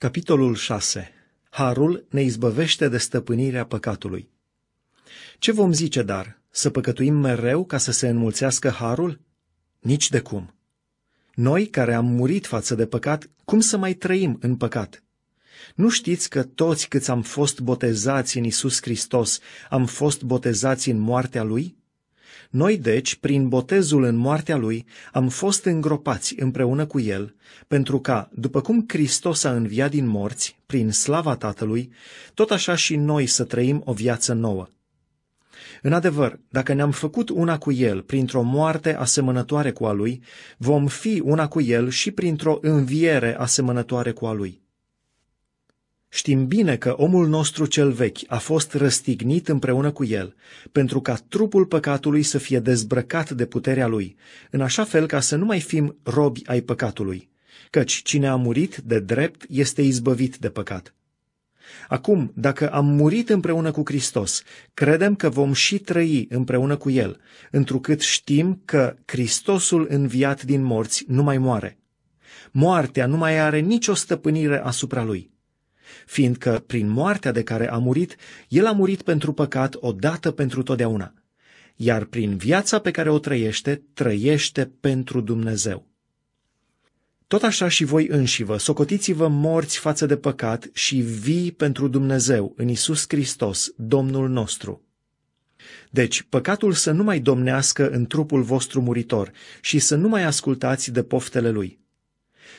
Capitolul 6. Harul ne izbăvește de stăpânirea păcatului. Ce vom zice, dar? Să păcătuim mereu ca să se înmulțească harul? Nici de cum. Noi, care am murit față de păcat, cum să mai trăim în păcat? Nu știți că toți câți am fost botezați în Isus Hristos, am fost botezați în moartea Lui? Noi, deci, prin botezul în moartea lui, am fost îngropați împreună cu el, pentru ca, după cum Hristos a înviat din morți, prin slava Tatălui, tot așa și noi să trăim o viață nouă. În adevăr, dacă ne-am făcut una cu El printr-o moarte asemănătoare cu a Lui, vom fi una cu El și printr-o înviere asemănătoare cu a Lui. Știm bine că omul nostru cel vechi a fost răstignit împreună cu el, pentru ca trupul păcatului să fie dezbrăcat de puterea lui, în așa fel ca să nu mai fim robi ai păcatului, căci cine a murit de drept este izbăvit de păcat. Acum, dacă am murit împreună cu Hristos, credem că vom și trăi împreună cu El, întrucât știm că Hristosul înviat din morți nu mai moare. Moartea nu mai are nicio stăpânire asupra Lui fiindcă prin moartea de care a murit, el a murit pentru păcat odată pentru totdeauna, iar prin viața pe care o trăiește, trăiește pentru Dumnezeu. Tot așa și voi înșivă, socotiți-vă morți față de păcat și vii pentru Dumnezeu în Isus Hristos, Domnul nostru. Deci, păcatul să nu mai domnească în trupul vostru muritor și să nu mai ascultați de poftele lui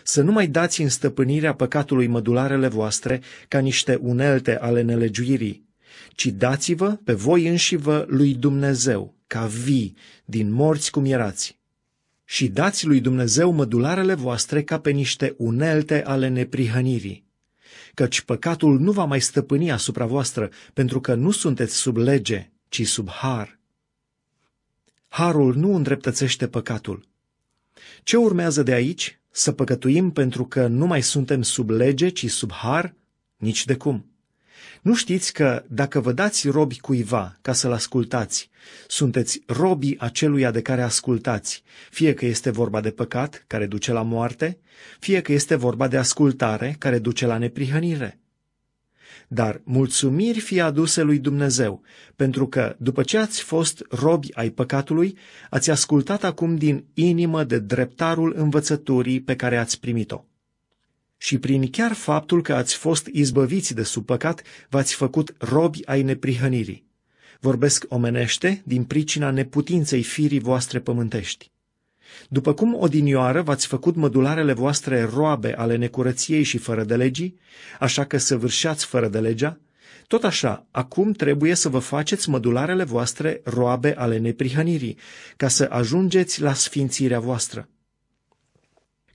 să nu mai dați în stăpânirea păcatului mădularele voastre ca niște unelte ale nelegiuirii, ci dați-vă pe voi înșivă lui Dumnezeu, ca vii, din morți cum erați. Și dați lui Dumnezeu mădularele voastre ca pe niște unelte ale neprihănirii. Căci păcatul nu va mai stăpâni asupra voastră, pentru că nu sunteți sub lege, ci sub har. Harul nu îndreptățește păcatul. Ce urmează de aici? să păcătuim pentru că nu mai suntem sub lege, ci sub har? Nici de cum. Nu știți că dacă vă dați robi cuiva ca să-l ascultați, sunteți robii aceluia de care ascultați, fie că este vorba de păcat, care duce la moarte, fie că este vorba de ascultare, care duce la neprihănire. Dar mulțumiri fie aduse lui Dumnezeu, pentru că, după ce ați fost robi ai păcatului, ați ascultat acum din inimă de dreptarul învățăturii pe care ați primit-o. Și prin chiar faptul că ați fost izbăviți de sub păcat, v-ați făcut robi ai neprihănirii. Vorbesc omenește din pricina neputinței firii voastre pământești. După cum odinioară v-ați făcut mădularele voastre roabe ale necurăției și fără de legii, așa că săvârșeați fără de legea, tot așa, acum trebuie să vă faceți mădularele voastre roabe ale neprihănirii, ca să ajungeți la sfințirea voastră.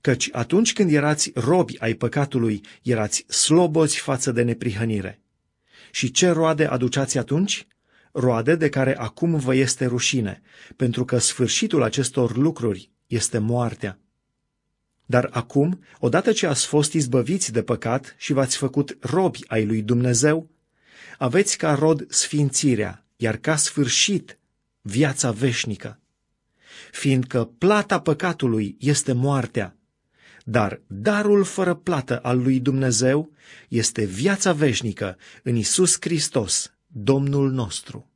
Căci atunci când erați robi ai păcatului, erați slobozi față de neprihănire. Și ce roade aduceați atunci? roade de care acum vă este rușine, pentru că sfârșitul acestor lucruri este moartea. Dar acum, odată ce ați fost izbăviți de păcat și v-ați făcut robi ai lui Dumnezeu, aveți ca rod sfințirea, iar ca sfârșit viața veșnică. Fiindcă plata păcatului este moartea, dar darul fără plată al lui Dumnezeu este viața veșnică în Isus Hristos, Domnul nostru.